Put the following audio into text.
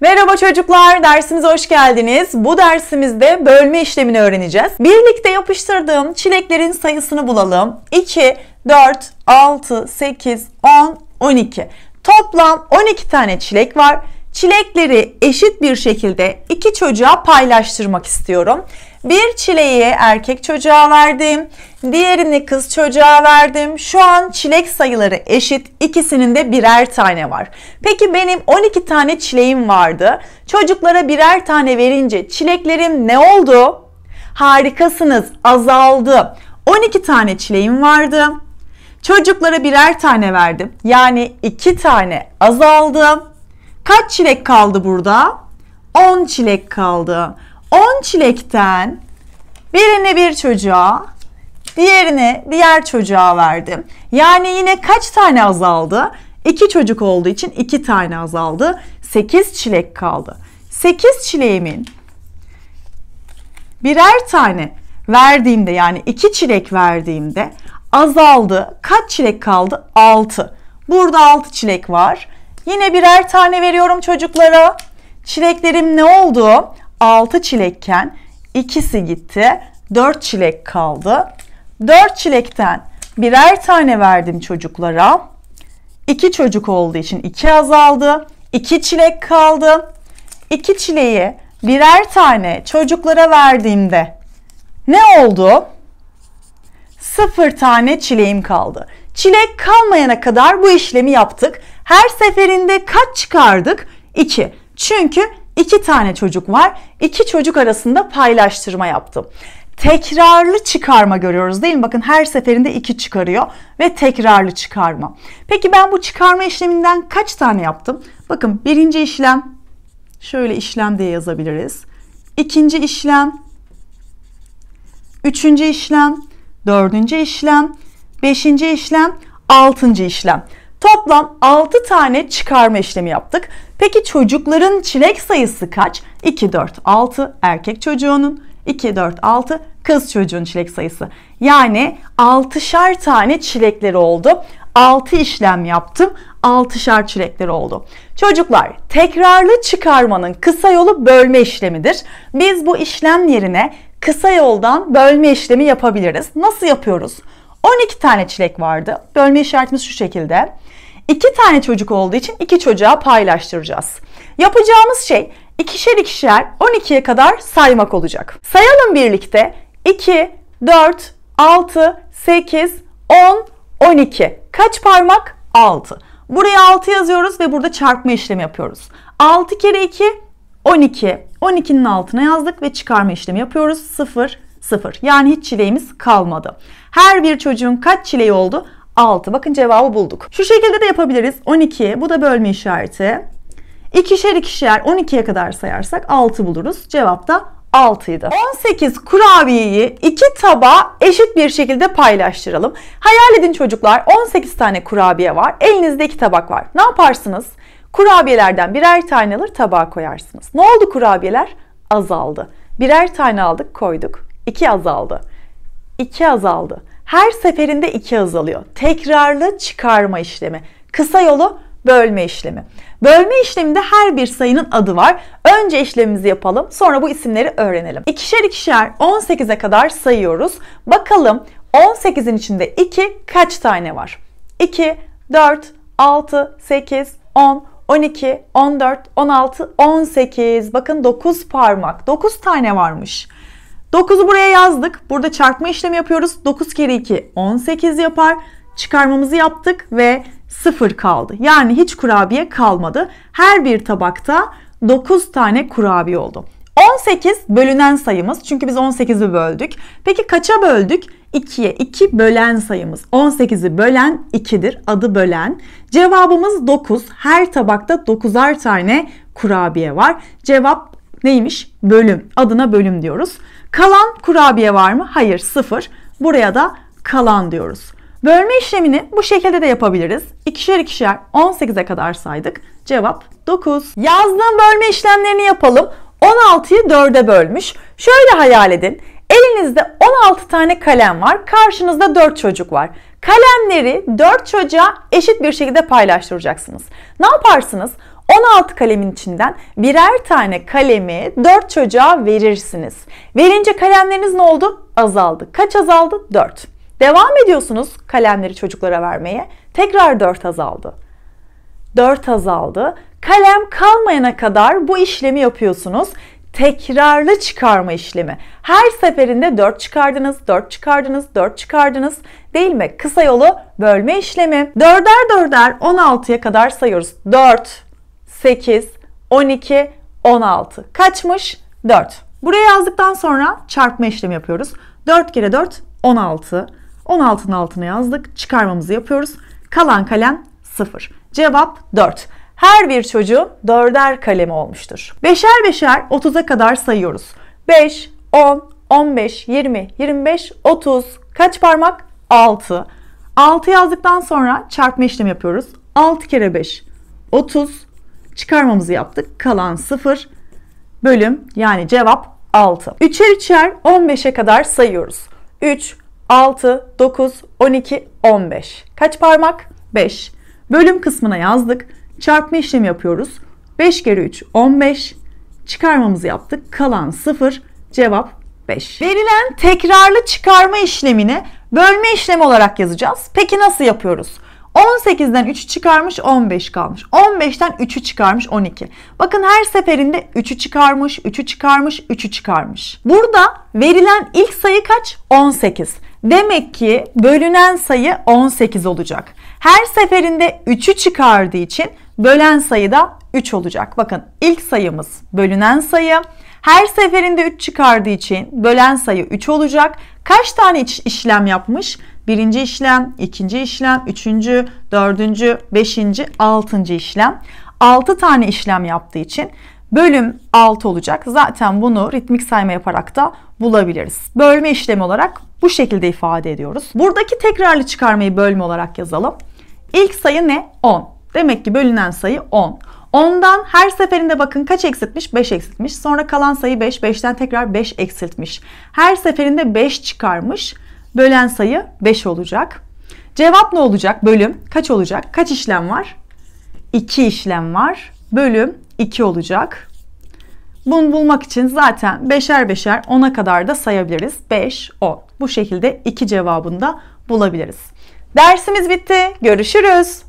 Merhaba çocuklar, dersimize hoş geldiniz. Bu dersimizde bölme işlemini öğreneceğiz. Birlikte yapıştırdığım çileklerin sayısını bulalım. 2, 4, 6, 8, 10, 12. Toplam 12 tane çilek var. Çilekleri eşit bir şekilde iki çocuğa paylaştırmak istiyorum. Bir çileği erkek çocuğa verdim. Diğerini kız çocuğa verdim. Şu an çilek sayıları eşit. İkisinin de birer tane var. Peki benim 12 tane çileğim vardı. Çocuklara birer tane verince çileklerim ne oldu? Harikasınız azaldı. 12 tane çileğim vardı. Çocuklara birer tane verdim. Yani 2 tane azaldı. Kaç çilek kaldı burada? 10 çilek kaldı. 10 çilekten birine bir çocuğa, diğerine diğer çocuğa verdim. Yani yine kaç tane azaldı? 2 çocuk olduğu için 2 tane azaldı. 8 çilek kaldı. 8 çileğimin birer tane verdiğimde yani 2 çilek verdiğimde azaldı. Kaç çilek kaldı? 6. Burada 6 çilek var. Yine birer tane veriyorum çocuklara. Çileklerim ne oldu? 6 çilekken ikisi gitti. 4 çilek kaldı. 4 çilekten birer tane verdim çocuklara. 2 çocuk olduğu için 2 azaldı. 2 çilek kaldı. 2 çileği birer tane çocuklara verdiğimde ne oldu? 0 tane çileğim kaldı. Çilek kalmayana kadar bu işlemi yaptık. Her seferinde kaç çıkardık? 2. Çünkü iki tane çocuk var. İki çocuk arasında paylaştırma yaptım. Tekrarlı çıkarma görüyoruz değil mi? Bakın her seferinde iki çıkarıyor ve tekrarlı çıkarma. Peki ben bu çıkarma işleminden kaç tane yaptım? Bakın birinci işlem şöyle işlem diye yazabiliriz. İkinci işlem, üçüncü işlem, dördüncü işlem, beşinci işlem, altıncı işlem. Toplam 6 tane çıkarma işlemi yaptık. Peki çocukların çilek sayısı kaç? 2, 4, 6 erkek çocuğunun, 2, 4, 6 kız çocuğun çilek sayısı. Yani 6'şar tane çilekleri oldu. 6 işlem yaptım. 6'şar çilekleri oldu. Çocuklar tekrarlı çıkarmanın kısa yolu bölme işlemidir. Biz bu işlem yerine kısa yoldan bölme işlemi yapabiliriz. Nasıl yapıyoruz? 12 tane çilek vardı. Bölme işaretimiz şu şekilde. 2 tane çocuk olduğu için 2 çocuğa paylaştıracağız. Yapacağımız şey ikişer ikişer 12'ye kadar saymak olacak. Sayalım birlikte. 2, 4, 6, 8, 10, 12. Kaç parmak? 6. Buraya 6 yazıyoruz ve burada çarpma işlemi yapıyoruz. 6 kere 2, 12. 12'nin altına yazdık ve çıkarma işlemi yapıyoruz. 0, Sıfır. Yani hiç çileğimiz kalmadı. Her bir çocuğun kaç çileği oldu? 6. Bakın cevabı bulduk. Şu şekilde de yapabiliriz. 12. Bu da bölme işareti. İkişer ikişer 12'ye kadar sayarsak 6 buluruz. Cevap da 6'ydı. 18 kurabiyeyi iki tabağa eşit bir şekilde paylaştıralım. Hayal edin çocuklar 18 tane kurabiye var. Elinizde iki tabak var. Ne yaparsınız? Kurabiyelerden birer tane alır tabağa koyarsınız. Ne oldu kurabiyeler? Azaldı. Birer tane aldık koyduk. 2 azaldı. 2 azaldı. Her seferinde 2 azalıyor. Tekrarlı çıkarma işlemi. Kısa yolu bölme işlemi. Bölme işleminde her bir sayının adı var. Önce işlemimizi yapalım, sonra bu isimleri öğrenelim. İkişer ikişer 18'e kadar sayıyoruz. Bakalım 18'in içinde 2 kaç tane var? 2, 4, 6, 8, 10, 12, 14, 16, 18. Bakın 9 parmak. 9 tane varmış. 9'u buraya yazdık. Burada çarpma işlemi yapıyoruz. 9 kere 2 18 yapar. Çıkarmamızı yaptık ve 0 kaldı. Yani hiç kurabiye kalmadı. Her bir tabakta 9 tane kurabiye oldu. 18 bölünen sayımız. Çünkü biz 18'i böldük. Peki kaça böldük? 2'ye 2 bölen sayımız. 18'i bölen 2'dir. Adı bölen. Cevabımız 9. Her tabakta 9'ar tane kurabiye var. Cevap Neymiş? Bölüm. Adına bölüm diyoruz. Kalan kurabiye var mı? Hayır, sıfır. Buraya da kalan diyoruz. Bölme işlemini bu şekilde de yapabiliriz. İkişer ikişer 18'e kadar saydık. Cevap 9. Yazdığım bölme işlemlerini yapalım. 16'yı 4'e bölmüş. Şöyle hayal edin. Elinizde 16 tane kalem var. Karşınızda 4 çocuk var. Kalemleri 4 çocuğa eşit bir şekilde paylaştıracaksınız. Ne yaparsınız? 16 kalemin içinden birer tane kalemi 4 çocuğa verirsiniz. Verince kalemleriniz ne oldu? Azaldı. Kaç azaldı? 4. Devam ediyorsunuz kalemleri çocuklara vermeye. Tekrar 4 azaldı. 4 azaldı. Kalem kalmayana kadar bu işlemi yapıyorsunuz tekrarlı çıkarma işlemi. Her seferinde 4 çıkardınız, 4 çıkardınız, 4 çıkardınız değil mi? Kısa yolu bölme işlemi. 4'er 4'er 16'ya kadar sayıyoruz. 4, 8, 12, 16. Kaçmış? 4. Buraya yazdıktan sonra çarpma işlemi yapıyoruz. 4 kere 4 16. 16'nın altına yazdık. Çıkarmamızı yapıyoruz. Kalan kalem 0. Cevap 4. Her bir çocuğun dörder kalemi olmuştur. Beşer beşer 30'a kadar sayıyoruz. 5, 10, 15, 20, 25, 30. Kaç parmak? 6. 6 yazdıktan sonra çarpma işlemi yapıyoruz. 6 kere 5 30, çıkarmamızı yaptık. Kalan 0 bölüm yani cevap 6. Üçer üçer 15'e kadar sayıyoruz. 3, 6, 9, 12, 15. Kaç parmak? 5. Bölüm kısmına yazdık. Çarpma işlemi yapıyoruz. 5 kere 3 15. Çıkarmamızı yaptık. Kalan 0. Cevap 5. Verilen tekrarlı çıkarma işlemini bölme işlemi olarak yazacağız. Peki nasıl yapıyoruz? 18'den 3'ü çıkarmış 15 kalmış. 15'ten 3'ü çıkarmış 12. Bakın her seferinde 3'ü çıkarmış, 3'ü çıkarmış, 3'ü çıkarmış. Burada verilen ilk sayı kaç? 18. Demek ki bölünen sayı 18 olacak. Her seferinde 3'ü çıkardığı için bölen sayı da 3 olacak. Bakın ilk sayımız bölünen sayı. Her seferinde 3 çıkardığı için bölen sayı 3 olacak. Kaç tane işlem yapmış? Birinci işlem, ikinci işlem, üçüncü, dördüncü, beşinci, altıncı işlem. 6 tane işlem yaptığı için bölüm 6 olacak. Zaten bunu ritmik sayma yaparak da bulabiliriz. Bölme işlemi olarak bu şekilde ifade ediyoruz. Buradaki tekrarlı çıkarmayı bölme olarak yazalım. İlk sayı ne? 10. Demek ki bölünen sayı 10. Ondan her seferinde bakın kaç eksiltmiş? 5 eksiltmiş. Sonra kalan sayı 5. 5'ten tekrar 5 eksiltmiş. Her seferinde 5 çıkarmış. Bölen sayı 5 olacak. Cevap ne olacak? Bölüm kaç olacak? Kaç işlem var? 2 işlem var. Bölüm 2 olacak. Bunu bulmak için zaten beşer beşer 10'a kadar da sayabiliriz. 5, 10. Bu şekilde 2 cevabını da bulabiliriz. Dersimiz bitti. Görüşürüz.